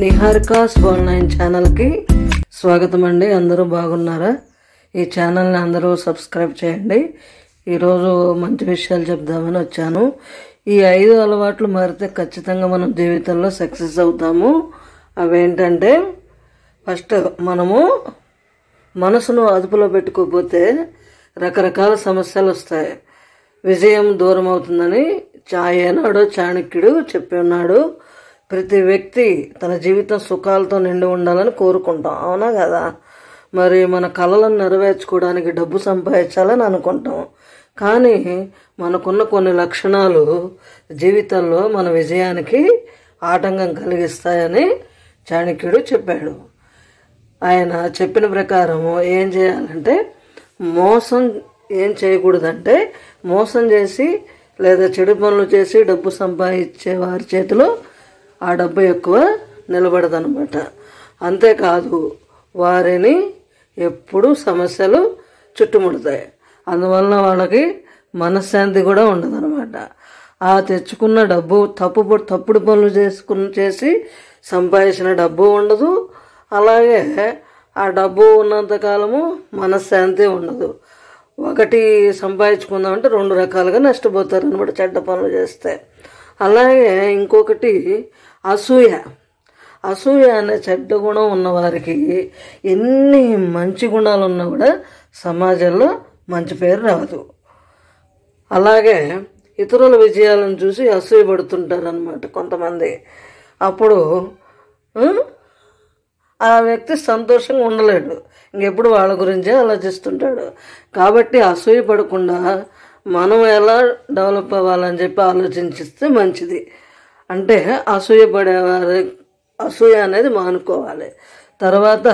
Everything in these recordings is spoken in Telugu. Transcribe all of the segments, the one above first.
నిహారికాస్ ఫోర్ నైన్ ఛానల్కి స్వాగతం అండి అందరూ బాగున్నారా ఈ ఛానల్ని అందరూ సబ్స్క్రైబ్ చేయండి ఈరోజు మంచి విషయాలు చెప్దామని వచ్చాను ఈ ఐదు అలవాట్లు మారితే ఖచ్చితంగా మనం జీవితంలో సక్సెస్ అవుతాము అవేంటంటే ఫస్ట్ మనము మనసును అదుపులో పెట్టుకోకపోతే రకరకాల సమస్యలు వస్తాయి విజయం దూరం అవుతుందని చాయనాడు చాణక్యుడు చెప్పి ఉన్నాడు ప్రతి వ్యక్తి తన జీవితం సుఖాలతో నిండి ఉండాలని కోరుకుంటాం అవునా కదా మరి మన కళలను నెరవేర్చుకోవడానికి డబ్బు సంపాదించాలని అనుకుంటాం కానీ మనకున్న కొన్ని లక్షణాలు జీవితంలో మన విజయానికి ఆటంకం కలిగిస్తాయని చాణక్యుడు చెప్పాడు ఆయన చెప్పిన ప్రకారము ఏం చేయాలంటే మోసం ఏం చేయకూడదంటే మోసం చేసి లేదా చెడు పనులు చేసి డబ్బు సంపాదించే వారి చేతిలో ఆ డబ్బు ఎక్కువ నిలబడదనమాట అంతేకాదు వారిని ఎప్పుడూ సమస్యలు చుట్టుముడతాయి అందువలన వాళ్ళకి మనశ్శాంతి కూడా ఉండదనమాట ఆ తెచ్చుకున్న డబ్బు తప్పు తప్పుడు పనులు చేసుకుని చేసి సంపాదించిన డబ్బు ఉండదు అలాగే ఆ డబ్బు ఉన్నంతకాలము మనశ్శాంతి ఉండదు ఒకటి సంపాదించుకుందామంటే రెండు రకాలుగా నష్టపోతారు అనమాట చెడ్డ పనులు చేస్తే అలాగే ఇంకొకటి అసూయ అసూయ అనే చెడ్డ గుణం ఉన్నవారికి ఎన్ని మంచి గుణాలు ఉన్నా కూడా సమాజంలో మంచి పేరు రాదు అలాగే ఇతరుల విజయాలను చూసి అసూయ పడుతుంటారు అనమాట కొంతమంది అప్పుడు ఆ వ్యక్తి సంతోషంగా ఉండలేడు ఇంకెప్పుడు వాళ్ళ గురించే ఆలోచిస్తుంటాడు కాబట్టి అసూయ పడకుండా మనం ఎలా డెవలప్ అవ్వాలని చెప్పి ఆలోచించిస్తే మంచిది అంటే అసూయపడేవారి అసూయ అనేది మానుకోవాలి తర్వాత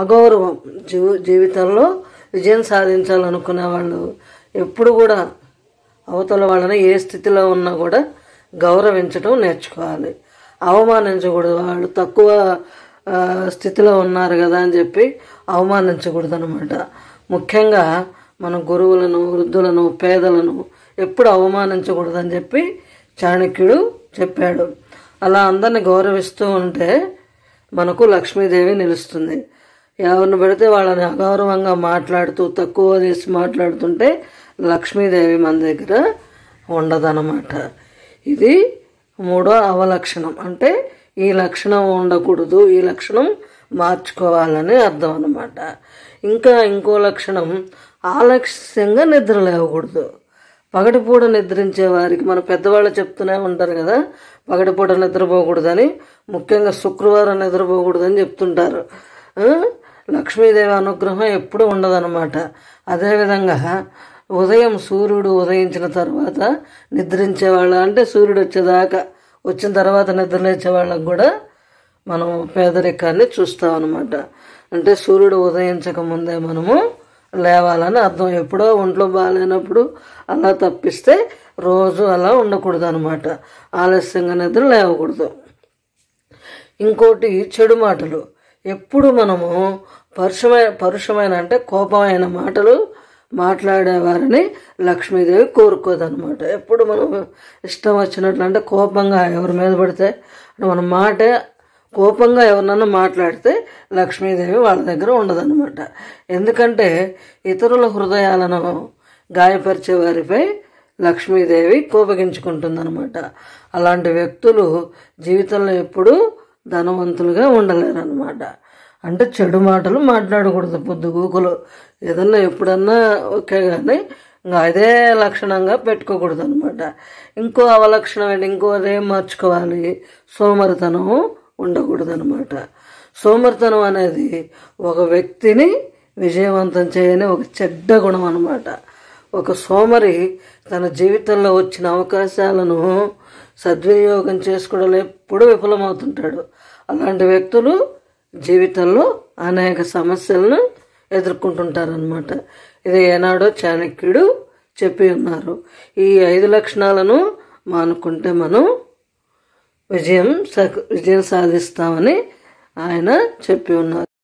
అగౌరవం జీవ జీవితంలో విజయం సాధించాలనుకునే వాళ్ళు ఎప్పుడు కూడా అవతల వాళ్ళని ఏ స్థితిలో ఉన్నా కూడా గౌరవించడం నేర్చుకోవాలి అవమానించకూడదు వాళ్ళు తక్కువ స్థితిలో ఉన్నారు కదా అని చెప్పి అవమానించకూడదు అనమాట ముఖ్యంగా మన గురువులను వృద్ధులను పేదలను ఎప్పుడు అవమానించకూడదని చెప్పి చాణక్యుడు చెప్పాడు అలా అందరిని గౌరవిస్తూ ఉంటే మనకు లక్ష్మీదేవి నిలుస్తుంది ఎవరిని పెడితే వాళ్ళని అగౌరవంగా మాట్లాడుతూ తక్కువ చేసి మాట్లాడుతుంటే లక్ష్మీదేవి మన దగ్గర ఉండదనమాట ఇది మూడో అవలక్షణం అంటే ఈ లక్షణం ఉండకూడదు ఈ లక్షణం మార్చుకోవాలని అర్థం అనమాట ఇంకా ఇంకో లక్షణం ఆలస్యంగా నిద్ర లేవకూడదు పగటిపూట నిద్రించే వారికి మన పెద్దవాళ్ళు చెప్తూనే ఉంటారు కదా పగటిపూట నిద్రపోకూడదని ముఖ్యంగా శుక్రవారం నిద్రపోకూడదని చెప్తుంటారు లక్ష్మీదేవి అనుగ్రహం ఎప్పుడూ ఉండదన్నమాట అదేవిధంగా ఉదయం సూర్యుడు ఉదయించిన తర్వాత నిద్రించే వాళ్ళ అంటే సూర్యుడు వచ్చేదాకా వచ్చిన తర్వాత నిద్ర వాళ్ళకు కూడా మనం పేదరికాన్ని చూస్తాం అనమాట అంటే సూర్యుడు ఉదయించక ముందే మనము లేవాలని అర్థం ఎప్పుడో ఒంట్లో బాగాలేనప్పుడు అలా తప్పిస్తే రోజు అలా ఉండకూడదు అనమాట ఆలస్యంగా నిద్ర లేవకూడదు ఇంకోటి చెడు మాటలు ఎప్పుడు మనము పరుషమైన పరుషమైన అంటే కోపమైన మాటలు మాట్లాడేవారని లక్ష్మీదేవి కోరుకోదనమాట ఎప్పుడు మనం ఇష్టం వచ్చినట్లు అంటే కోపంగా ఎవరి మీద పడితే మన మాటే కోపంగా ఎవరినన్నా మాట్లాడితే లక్ష్మీదేవి వాళ్ళ దగ్గర ఉండదన్నమాట ఎందుకంటే ఇతరుల హృదయాలను గాయపరిచే వారిపై లక్ష్మీదేవి కోపగించుకుంటుందన్నమాట అలాంటి వ్యక్తులు జీవితంలో ఎప్పుడూ ధనవంతులుగా ఉండలేరన్నమాట అంటే చెడు మాటలు మాట్లాడకూడదు పొద్దుగూకులు ఏదన్నా ఎప్పుడన్నా ఓకే కానీ ఇంకా అదే లక్షణంగా పెట్టుకోకూడదు అనమాట ఇంకో అవలక్షణం ఏంటి ఇంకో అదే మార్చుకోవాలి సోమరితనం ఉండకూడదనమాట సోమర్తనం అనేది ఒక వ్యక్తిని విజయవంతం చేయని ఒక చెడ్డ గుణం అనమాట ఒక సోమరి తన జీవితంలో వచ్చిన అవకాశాలను సద్వినియోగం చేసుకోవడం ఎప్పుడూ విఫలమవుతుంటాడు అలాంటి వ్యక్తులు జీవితంలో అనేక సమస్యలను ఎదుర్కొంటుంటారనమాట ఇది ఏనాడో చాణక్యుడు చెప్పి ఉన్నారు ఈ ఐదు లక్షణాలను మానుకుంటే మనం విజయం విజయం సాధిస్తామని ఆయన చెప్పి ఉన్నారు